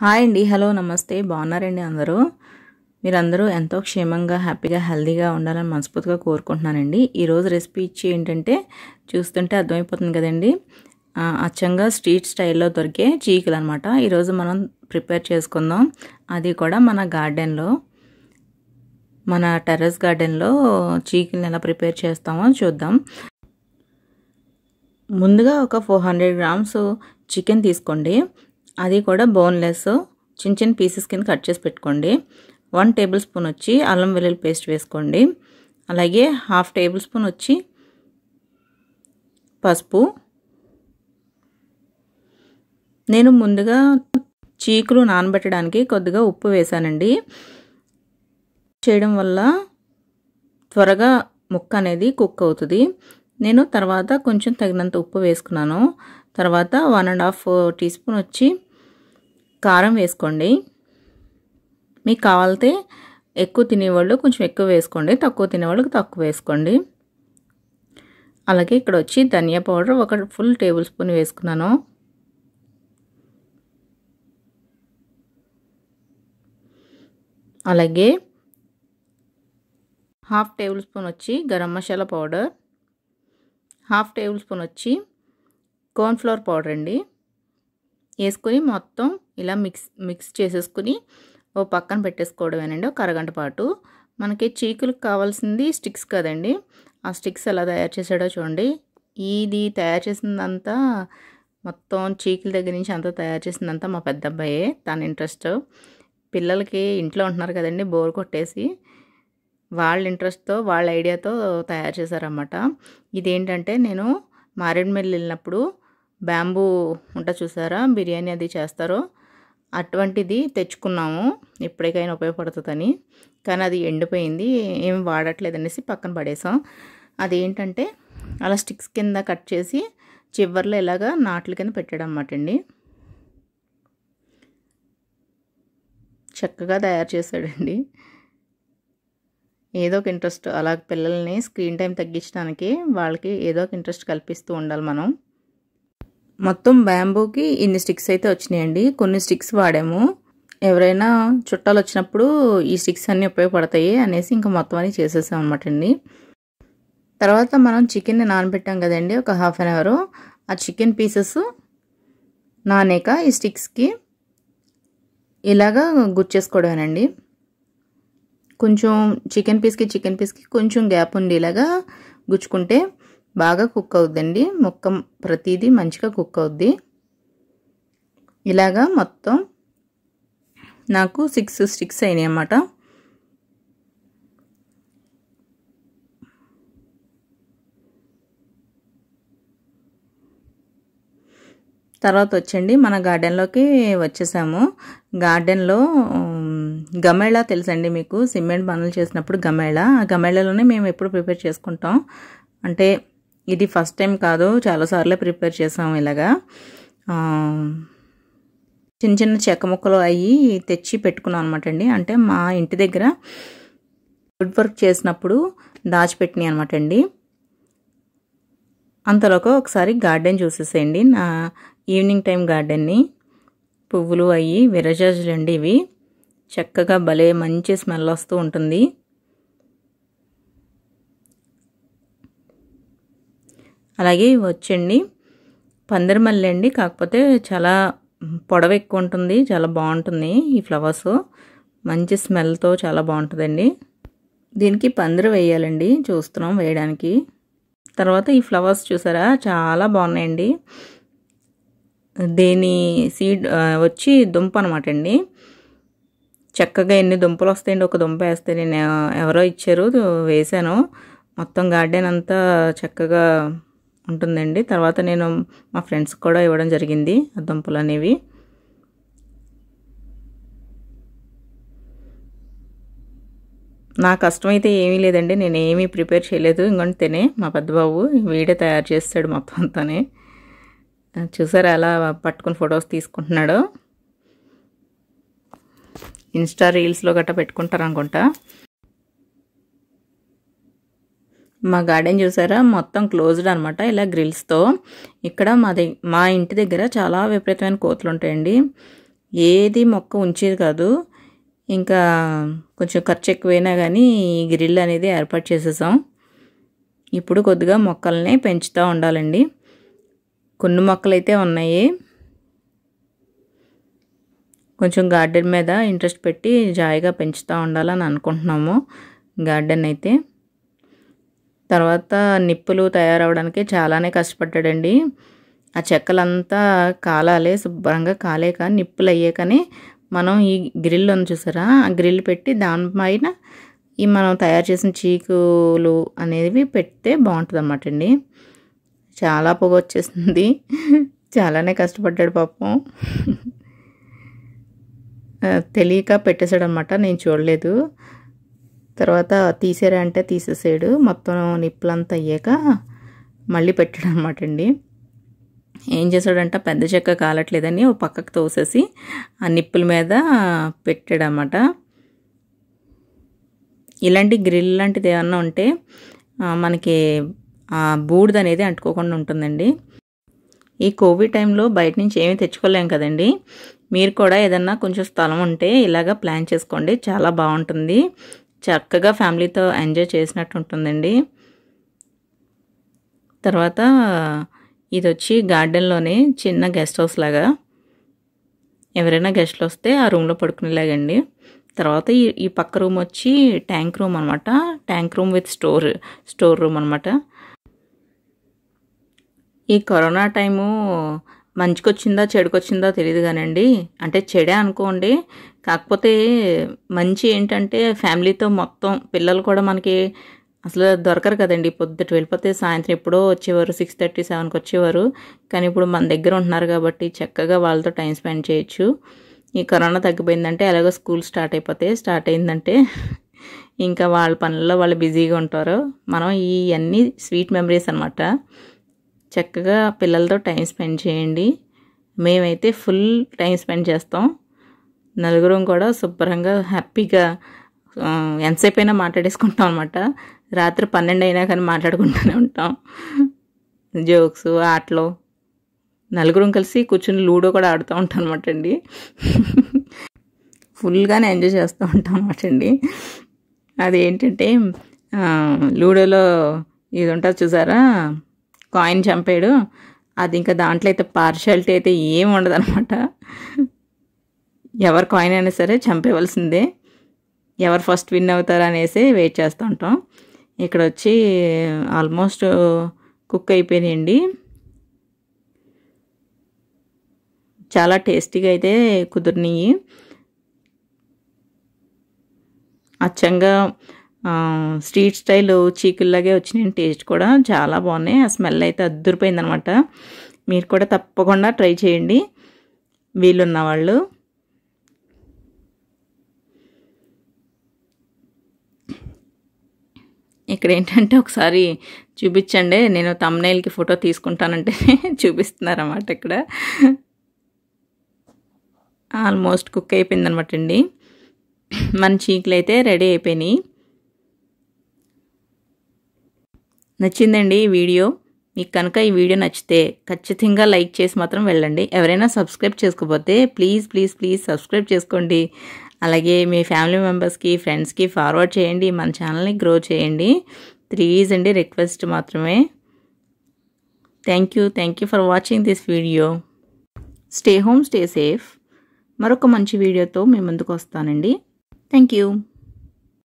hi అండి hello నమస్తే బాగున్నారండి అందరూ మీరందరూ ఎంతో క్షేమంగా హ్యాపీగా హెల్దీగా ఉండాలని మనస్ఫూర్తిగా కోరుకుంటున్నానండి ఈరోజు రెసిపీ ఇచ్చి ఏంటంటే చూస్తుంటే అర్థమైపోతుంది కదండి అచ్చంగా స్ట్రీట్ స్టైల్లో దొరికే చీకులు అనమాట ఈరోజు మనం ప్రిపేర్ చేసుకుందాం అది కూడా మన గార్డెన్లో మన టెర్రస్ గార్డెన్లో చీకులను ఎలా ప్రిపేర్ చేస్తామో చూద్దాం ముందుగా ఒక ఫోర్ హండ్రెడ్ గ్రామ్స్ చికెన్ తీసుకోండి అది కూడా బోన్లెస్ చిన్న చిన్న పీసెస్ కింద కట్ చేసి పెట్టుకోండి వన్ టేబుల్ స్పూన్ వచ్చి అల్లం వెల్లుల్లి పేస్ట్ వేసుకోండి అలాగే హాఫ్ టేబుల్ స్పూన్ వచ్చి పసుపు నేను ముందుగా చీకులు నానబెట్టడానికి కొద్దిగా ఉప్పు వేశానండి చేయడం వల్ల త్వరగా ముక్క అనేది కుక్ అవుతుంది నేను తర్వాత కొంచెం తగినంత ఉప్పు వేసుకున్నాను తర్వాత one and half teaspoon వచ్చి కారం వేసుకోండి మీకు కావాలితే ఎక్కువ తినేవాళ్ళు కొంచెం ఎక్కువ వేసుకోండి తక్కువ తినేవాళ్ళకి తక్కువ వేసుకోండి అలాగే ఇక్కడ వచ్చి ధనియా పౌడర్ ఒక ఫుల్ టేబుల్ స్పూన్ వేసుకున్నాను అలాగే హాఫ్ టేబుల్ స్పూన్ వచ్చి garam masala powder half tablespoon వచ్చి కార్న్ఫ్లవర్ పౌడర్ అండి వేసుకొని మొత్తం ఇలా మిక్స్ మిక్స్ చేసేసుకుని ఓ పక్కన పెట్టేసుకోవడమేనండి ఒక అరగంట పాటు మనకి చీకులకు కావాల్సింది స్టిక్స్ కదండి ఆ స్టిక్స్ ఎలా తయారు చేసాడో చూడండి ఇది తయారు చేసిందంతా మొత్తం చీకుల దగ్గర నుంచి అంతా తయారు చేసిందంతా మా పెద్ద అబ్బాయే తన ఇంట్రెస్ట్ పిల్లలకి ఇంట్లో ఉంటున్నారు కదండి బోర్ కొట్టేసి వాళ్ళ ఇంట్రెస్ట్తో వాళ్ళ ఐడియాతో తయారు చేశారన్నమాట ఇదేంటంటే నేను మారేడుమిల్లి వెళ్ళినప్పుడు బ్యాంబూ ఉంట చూసారా బిర్యానీ అది చేస్తారో అటువంటిది తెచ్చుకున్నాము ఎప్పటికైనా ఉపయోగపడుతుందని కానీ అది ఎండిపోయింది ఏమి వాడట్లేదు అనేసి పక్కన పడేసాం అదేంటంటే అలా స్టిక్స్ కింద కట్ చేసి చివర్లో ఇలాగా నాట్ల కింద పెట్టాడు అన్నమాట అండి చక్కగా తయారు చేశాడండి ఏదో ఒక ఇంట్రెస్ట్ అలా పిల్లల్ని స్క్రీన్ టైం తగ్గించడానికి వాళ్ళకి ఏదో ఒక ఇంట్రెస్ట్ కల్పిస్తూ ఉండాలి మనం మొత్తం బ్యాంబూకి ఇన్ని స్టిక్స్ అయితే వచ్చినాయండి కొన్ని స్టిక్స్ వాడాము ఎవరైనా చుట్టాలు వచ్చినప్పుడు ఈ స్టిక్స్ అన్నీ ఉపయోగపడతాయి అనేసి ఇంకా మొత్తం అని చేసేసాం అనమాట అండి తర్వాత మనం చికెన్ని నానబెట్టాం కదండి ఒక హాఫ్ అన్ అవరు ఆ చికెన్ పీసెస్ నానేక ఈ స్టిక్స్కి ఇలాగా గుచ్చేసుకోవడమేనండి కొంచెం చికెన్ పీస్కి చికెన్ పీస్కి కొంచెం గ్యాప్ ఇలాగా గుచ్చుకుంటే బాగా కుక్ అవుద్దండి ముక్క ప్రతిదీ మంచిగా కుక్ అవుద్ది ఇలాగా మొత్తం నాకు సిక్స్ స్టిక్స్ అయినాయి అన్నమాట తర్వాత వచ్చండి మన గార్డెన్లోకి వచ్చేసాము గార్డెన్లో గమేళా తెలుసండి మీకు సిమెంట్ పనులు చేసినప్పుడు గమేళా ఆ గమేళాలోనే మేము ఎప్పుడు ప్రిపేర్ చేసుకుంటాం అంటే ఇది ఫస్ట్ టైం కాదు చాలాసార్లే ప్రిపేర్ చేసాం ఇలాగా చిన్న చిన్న చెక్క ముక్కలు అవి తెచ్చి పెట్టుకున్నాం అనమాట అండి అంటే మా ఇంటి దగ్గర వుడ్ వర్క్ చేసినప్పుడు దాచిపెట్టినాయి అనమాట అండి అంతలోకి ఒకసారి గార్డెన్ చూసేసేయండి నా ఈవినింగ్ టైం గార్డెన్ని పువ్వులు అవి విరజాజులు అండి ఇవి చక్కగా భలే మంచి స్మెల్ వస్తూ ఉంటుంది అలాగే వచ్చండి పందిరి మల్లె అండి కాకపోతే చాలా పొడవ ఎక్కువ ఉంటుంది చాలా బాగుంటుంది ఈ ఫ్లవర్స్ మంచి స్మెల్తో చాలా బాగుంటుందండి దీనికి పందిరి వేయాలండి చూస్తున్నాం వేయడానికి తర్వాత ఈ ఫ్లవర్స్ చూసారా చాలా బాగున్నాయండి దీని సీడ్ వచ్చి దుంప అనమాట అండి చక్కగా ఎన్ని దుంపలు వస్తాయండి ఒక దుంప వేస్తే నేను ఎవరో ఇచ్చారు వేశాను మొత్తం గార్డెన్ అంతా చక్కగా ఉంటుందండి తర్వాత నేను మా ఫ్రెండ్స్ కూడా ఇవ్వడం జరిగింది ఆ దుంపలు అనేవి నా కష్టం అయితే ఏమీ లేదండి నేను ఏమీ ప్రిపేర్ చేయలేదు తినే మా పెద్దబాబు వీడే తయారు చేస్తాడు మొత్తం అంతానే చూసారు అలా పట్టుకుని ఫొటోస్ తీసుకుంటున్నాడు ఇన్స్టా రీల్స్లో గట్టా పెట్టుకుంటారు అనుకుంటా మా గార్డెన్ చూసారా మొత్తం క్లోజ్డ్ అనమాట ఇలా గ్రిల్స్తో ఇక్కడ మా మా ఇంటి దగ్గర చాలా విపరీతమైన కోతులు ఉంటాయండి ఏది మొక్క ఉంచేది కాదు ఇంకా కొంచెం ఖర్చు ఎక్కువైనా కానీ ఈ గ్రిల్ అనేది ఏర్పాటు చేసేసాం ఇప్పుడు కొద్దిగా మొక్కల్ని పెంచుతూ ఉండాలండి కొన్ని మొక్కలైతే ఉన్నాయి కొంచెం గార్డెన్ మీద ఇంట్రెస్ట్ పెట్టి జాయిగా పెంచుతూ ఉండాలని అనుకుంటున్నాము గార్డెన్ అయితే తర్వాత నిప్పులు తయారవడానికి చాలానే కష్టపడ్డాడండి ఆ చెక్కలంతా కాలాలే శుభ్రంగా కాలేక నిప్పులు అయ్యాకని మనం ఈ గ్రిల్ ఉంది చూసారా ఆ గ్రిల్ పెట్టి దానిపైన ఈ మనం తయారు చేసిన చీకులు అనేవి పెడితే బాగుంటుంది అన్నమాట అండి చాలా పొగ వచ్చేసింది చాలానే కష్టపడ్డాడు పాపం తెలియక అనమాట నేను చూడలేదు తర్వాత తీసేరా అంటే తీసేసాడు మొత్తం నిప్పులు అంతా అయ్యాక మళ్ళీ పెట్టాడు అనమాట అండి ఏం చేశాడంట పెద్ద చెక్క కాలట్లేదని ఓ పక్కకు తోసేసి ఆ నిప్పుల మీద పెట్టాడనమాట ఇలాంటి గ్రిల్ లాంటిది ఏమన్నా ఉంటే మనకి బూడిద అనేది అంటుకోకుండా ఉంటుందండి ఈ కోవిడ్ టైంలో బయట నుంచి ఏమీ తెచ్చుకోలేం కదండి మీరు కూడా ఏదన్నా కొంచెం స్థలం ఉంటే ఇలాగ ప్లాన్ చేసుకోండి చాలా బాగుంటుంది చక్కగా ఫ్యామిలీతో ఎంజాయ్ చేసినట్టు ఉంటుందండి తర్వాత ఇది వచ్చి గార్డెన్లోనే చిన్న గెస్ట్ హౌస్ లాగా ఎవరైనా గెస్ట్లు వస్తే ఆ రూమ్లో పడుకునేలాగండి తర్వాత ఈ ఈ పక్క రూమ్ వచ్చి ట్యాంక్ రూమ్ అనమాట tank room with store store room అనమాట ఈ కరోనా టైము మంచికొచ్చిందా చెడుకొచ్చిందా తెలియదు కానండి అంటే చెడే అనుకోండి కాకపోతే మంచి ఏంటంటే ఫ్యామిలీతో మొత్తం పిల్లలు కూడా మనకి అసలు దొరకరు కదండి పొద్దుట వెళ్ళిపోతే సాయంత్రం ఎప్పుడో వచ్చేవారు సిక్స్ థర్టీ సెవెన్కి వచ్చేవారు కానీ ఇప్పుడు మన దగ్గర ఉంటున్నారు కాబట్టి చక్కగా వాళ్ళతో టైం స్పెండ్ చేయొచ్చు ఈ కరోనా తగ్గిపోయిందంటే ఎలాగో స్కూల్ స్టార్ట్ అయిపోతే స్టార్ట్ అయిందంటే ఇంకా వాళ్ళ పనుల్లో వాళ్ళు బిజీగా ఉంటారు మనం ఇవన్నీ స్వీట్ మెమరీస్ అనమాట చక్కగా పిల్లలతో టైం స్పెండ్ చేయండి మేమైతే ఫుల్ టైం స్పెండ్ చేస్తాం నలుగురం కూడా శుభ్రంగా హ్యాపీగా ఎంతసేపు అయినా మాట్లాడేసుకుంటాం అనమాట రాత్రి పన్నెండు అయినా కానీ మాట్లాడుకుంటూనే ఉంటాం జోక్స్ ఆటలు నలుగురం కలిసి కూర్చుని లూడో కూడా ఆడుతూ ఉంటాం అనమాట అండి ఫుల్గానే ఎంజాయ్ చేస్తూ ఉంటాం అనమాట అండి అదేంటంటే లూడోలో ఇది ఉంటుంది చూసారా కాయిన్ చంపాడు అది ఇంకా దాంట్లో అయితే పార్షాలిటీ అయితే ఏమి ఉండదు అనమాట ఎవరి కాయిన్ అయినా సరే చంపేవలసిందే ఎవరు ఫస్ట్ విన్ అవుతారు అనేసి వెయిట్ చేస్తూ ఉంటాం ఇక్కడ వచ్చి ఆల్మోస్ట్ కుక్ అయిపోయినాయండి చాలా టేస్టీగా అయితే కుదిరినాయి అచ్చంగా స్ట్రీట్ స్టైల్ చీకుల్లాగే వచ్చినాయి టేస్ట్ కూడా చాలా బాగున్నాయి ఆ స్మెల్ అయితే అద్దరిపోయిందనమాట మీరు కూడా తప్పకుండా ట్రై చేయండి వీళ్ళున్న వాళ్ళు ఇక్కడ ఏంటంటే ఒకసారి చూపించండి నేను తమ్నైల్కి ఫోటో తీసుకుంటానంటే చూపిస్తున్నారన్నమాట ఇక్కడ ఆల్మోస్ట్ కుక్ అయిపోయిందనమాట అండి మన చీకులు అయితే రెడీ అయిపోయినాయి నచ్చిందండి ఈ వీడియో మీకు కనుక ఈ వీడియో నచ్చితే ఖచ్చితంగా లైక్ చేసి మాత్రం వెళ్ళండి ఎవరైనా సబ్స్క్రైబ్ చేసుకోకపోతే ప్లీజ్ ప్లీజ్ ప్లీజ్ సబ్స్క్రైబ్ చేసుకోండి అలాగే మీ ఫ్యామిలీ మెంబర్స్కి ఫ్రెండ్స్కి ఫార్వర్డ్ చేయండి మన ఛానల్ని గ్రో చేయండి ప్లీజ్ అండి రిక్వెస్ట్ మాత్రమే thank you thank you for watching this video stay home stay safe మరొక మంచి వీడియోతో మీ ముందుకు వస్తానండి థ్యాంక్ యూ